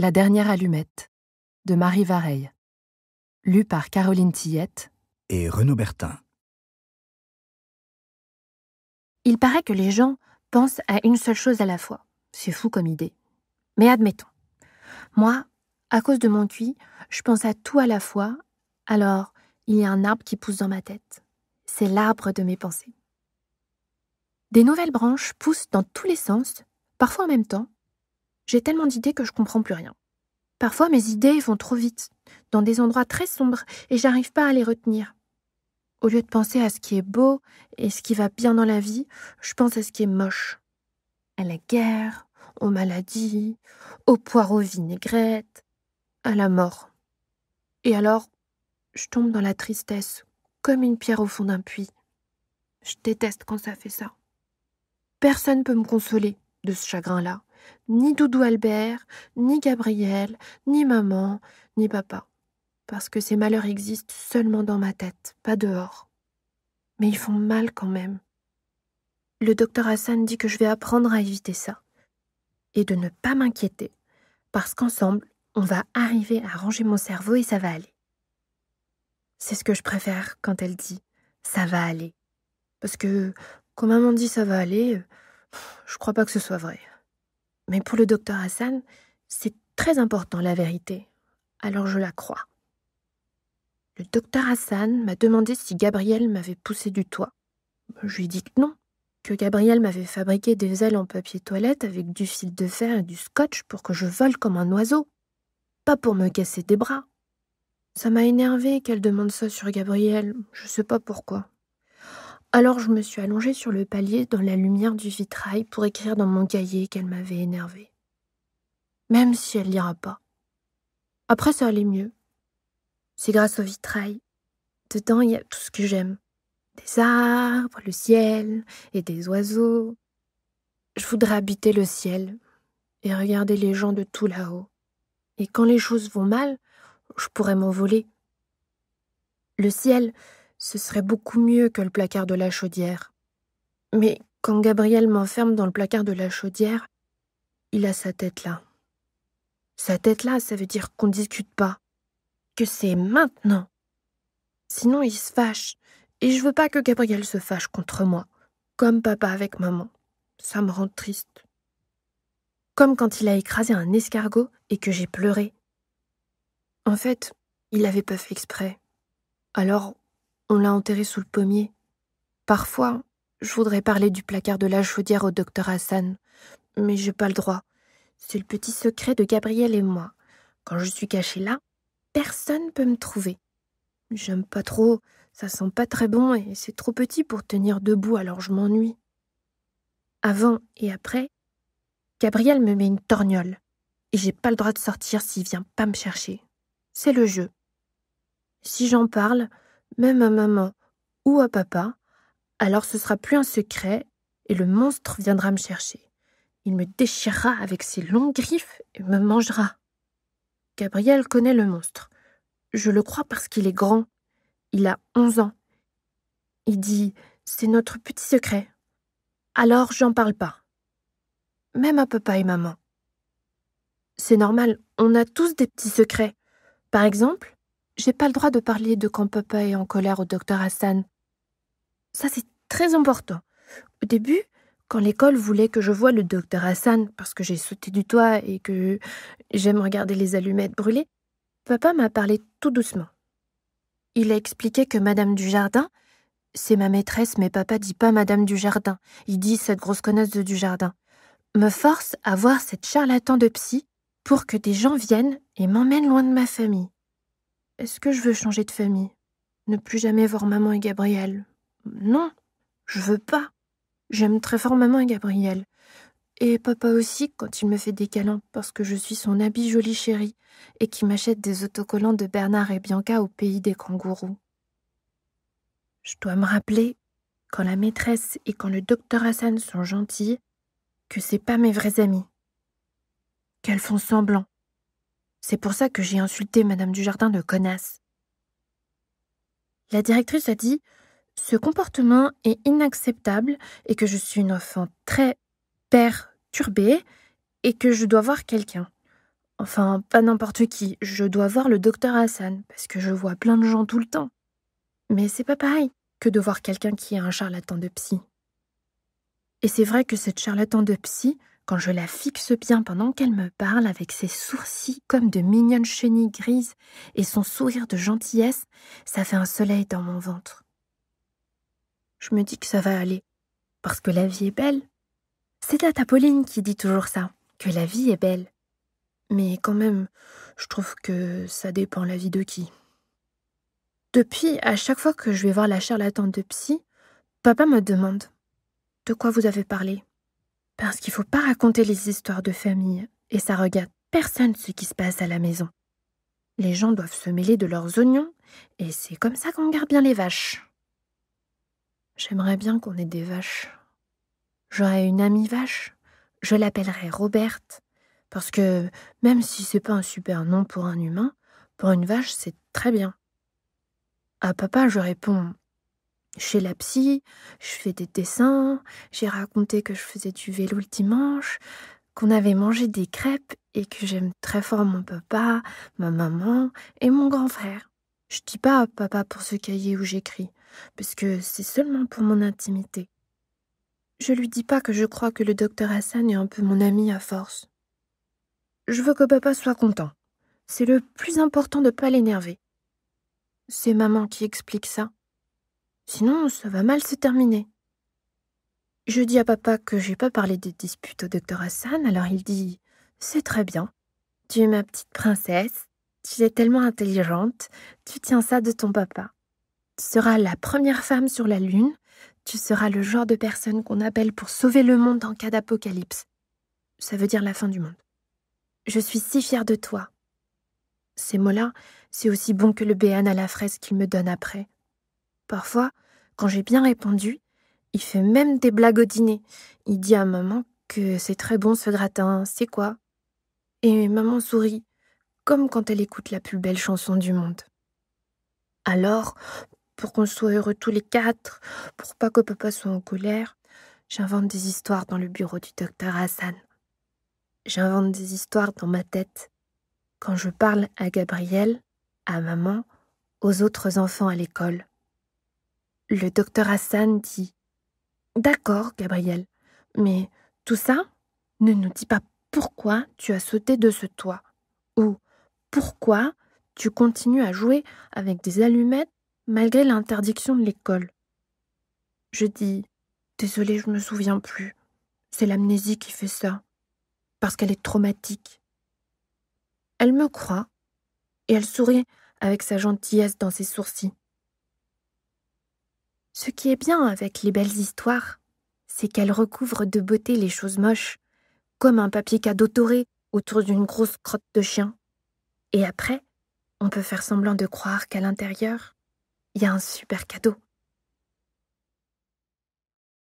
La dernière allumette de Marie Vareille. Lue par Caroline Tillette et Renaud Bertin. Il paraît que les gens pensent à une seule chose à la fois. C'est fou comme idée. Mais admettons. Moi, à cause de mon cuit, je pense à tout à la fois. Alors, il y a un arbre qui pousse dans ma tête. C'est l'arbre de mes pensées. Des nouvelles branches poussent dans tous les sens, parfois en même temps, j'ai tellement d'idées que je comprends plus rien. Parfois, mes idées vont trop vite, dans des endroits très sombres, et j'arrive pas à les retenir. Au lieu de penser à ce qui est beau et ce qui va bien dans la vie, je pense à ce qui est moche. À la guerre, aux maladies, aux poireaux vinaigrettes, à la mort. Et alors, je tombe dans la tristesse, comme une pierre au fond d'un puits. Je déteste quand ça fait ça. Personne peut me consoler de ce chagrin-là ni Doudou Albert, ni Gabriel, ni maman, ni papa, parce que ces malheurs existent seulement dans ma tête, pas dehors. Mais ils font mal quand même. Le docteur Hassan dit que je vais apprendre à éviter ça, et de ne pas m'inquiéter, parce qu'ensemble, on va arriver à ranger mon cerveau et ça va aller. C'est ce que je préfère quand elle dit ça va aller. Parce que quand maman dit ça va aller, je crois pas que ce soit vrai. Mais pour le docteur Hassan, c'est très important la vérité, alors je la crois. Le docteur Hassan m'a demandé si Gabriel m'avait poussé du toit. Je lui ai dit que non, que Gabriel m'avait fabriqué des ailes en papier toilette avec du fil de fer et du scotch pour que je vole comme un oiseau, pas pour me casser des bras. Ça m'a énervé qu'elle demande ça sur Gabriel, je sais pas pourquoi. Alors je me suis allongée sur le palier dans la lumière du vitrail pour écrire dans mon cahier qu'elle m'avait énervée. Même si elle lira pas. Après ça allait mieux. C'est grâce au vitrail. Dedans il y a tout ce que j'aime. Des arbres, le ciel et des oiseaux. Je voudrais habiter le ciel et regarder les gens de tout là-haut. Et quand les choses vont mal, je pourrais m'envoler. Le ciel, ce serait beaucoup mieux que le placard de la chaudière. Mais quand Gabriel m'enferme dans le placard de la chaudière, il a sa tête là. Sa tête là, ça veut dire qu'on ne discute pas. Que c'est maintenant. Sinon, il se fâche. Et je veux pas que Gabriel se fâche contre moi, comme papa avec maman. Ça me rend triste. Comme quand il a écrasé un escargot et que j'ai pleuré. En fait, il avait pas fait exprès. Alors, on l'a enterré sous le pommier. Parfois, je voudrais parler du placard de la chaudière au docteur Hassan, mais j'ai pas le droit. C'est le petit secret de Gabriel et moi. Quand je suis cachée là, personne peut me trouver. J'aime pas trop, ça sent pas très bon et c'est trop petit pour tenir debout, alors je m'ennuie. Avant et après, Gabriel me met une torgnole et j'ai pas le droit de sortir s'il vient pas me chercher. C'est le jeu. Si j'en parle, même à maman ou à papa, alors ce sera plus un secret et le monstre viendra me chercher. Il me déchirera avec ses longues griffes et me mangera. Gabriel connaît le monstre. Je le crois parce qu'il est grand. Il a onze ans. Il dit C'est notre petit secret. Alors j'en parle pas. Même à papa et maman. C'est normal, on a tous des petits secrets. Par exemple, j'ai pas le droit de parler de quand papa est en colère au docteur Hassan. Ça, c'est très important. Au début, quand l'école voulait que je voie le docteur Hassan parce que j'ai sauté du toit et que j'aime regarder les allumettes brûler, papa m'a parlé tout doucement. Il a expliqué que Madame Dujardin, c'est ma maîtresse, mais papa dit pas Madame Dujardin, il dit cette grosse connasse de Dujardin, me force à voir cette charlatan de psy pour que des gens viennent et m'emmènent loin de ma famille. Est-ce que je veux changer de famille Ne plus jamais voir maman et Gabriel Non, je veux pas. J'aime très fort maman et Gabriel. Et papa aussi quand il me fait des câlins parce que je suis son habit joli chéri et qui m'achète des autocollants de Bernard et Bianca au pays des kangourous. Je dois me rappeler, quand la maîtresse et quand le docteur Hassan sont gentils, que c'est pas mes vrais amis. Qu'elles font semblant c'est pour ça que j'ai insulté Madame Dujardin de connasse. La directrice a dit Ce comportement est inacceptable et que je suis une enfant très perturbée et que je dois voir quelqu'un. Enfin, pas n'importe qui, je dois voir le docteur Hassan parce que je vois plein de gens tout le temps. Mais c'est pas pareil que de voir quelqu'un qui est un charlatan de psy. Et c'est vrai que cette charlatan de psy quand je la fixe bien pendant qu'elle me parle avec ses sourcils comme de mignonnes chenilles grises et son sourire de gentillesse, ça fait un soleil dans mon ventre. Je me dis que ça va aller, parce que la vie est belle. C'est la Pauline qui dit toujours ça, que la vie est belle. Mais quand même, je trouve que ça dépend la vie de qui. Depuis, à chaque fois que je vais voir la charlatan de psy, papa me demande De quoi vous avez parlé parce qu'il faut pas raconter les histoires de famille, et ça regarde personne ce qui se passe à la maison. Les gens doivent se mêler de leurs oignons, et c'est comme ça qu'on garde bien les vaches. J'aimerais bien qu'on ait des vaches. J'aurais une amie vache, je l'appellerais Roberte, parce que même si c'est pas un super nom pour un humain, pour une vache c'est très bien. À ah, papa je réponds chez la psy, je fais des dessins, j'ai raconté que je faisais du vélo le dimanche, qu'on avait mangé des crêpes et que j'aime très fort mon papa, ma maman et mon grand frère. Je dis pas à papa pour ce cahier où j'écris, parce que c'est seulement pour mon intimité. Je lui dis pas que je crois que le docteur Hassan est un peu mon ami à force. Je veux que papa soit content. C'est le plus important de pas l'énerver. C'est maman qui explique ça. Sinon, ça va mal se terminer. Je dis à papa que j'ai pas parlé des disputes au docteur Hassan, alors il dit C'est très bien. Tu es ma petite princesse, tu es tellement intelligente, tu tiens ça de ton papa. Tu seras la première femme sur la Lune, tu seras le genre de personne qu'on appelle pour sauver le monde en cas d'apocalypse. Ça veut dire la fin du monde. Je suis si fière de toi. Ces mots-là, c'est aussi bon que le béane à la fraise qu'il me donne après. Parfois, quand j'ai bien répondu, il fait même des blagues au dîner. Il dit à maman que c'est très bon ce gratin, c'est quoi Et maman sourit, comme quand elle écoute la plus belle chanson du monde. Alors, pour qu'on soit heureux tous les quatre, pour pas que papa soit en colère, j'invente des histoires dans le bureau du docteur Hassan. J'invente des histoires dans ma tête. Quand je parle à Gabriel, à maman, aux autres enfants à l'école. Le docteur Hassan dit D'accord, Gabriel, mais tout ça ne nous dit pas pourquoi tu as sauté de ce toit ou pourquoi tu continues à jouer avec des allumettes malgré l'interdiction de l'école. Je dis désolé, je ne me souviens plus. C'est l'amnésie qui fait ça, parce qu'elle est traumatique. Elle me croit, et elle sourit avec sa gentillesse dans ses sourcils. Ce qui est bien avec les belles histoires, c'est qu'elles recouvrent de beauté les choses moches, comme un papier cadeau doré autour d'une grosse crotte de chien. Et après, on peut faire semblant de croire qu'à l'intérieur, il y a un super cadeau.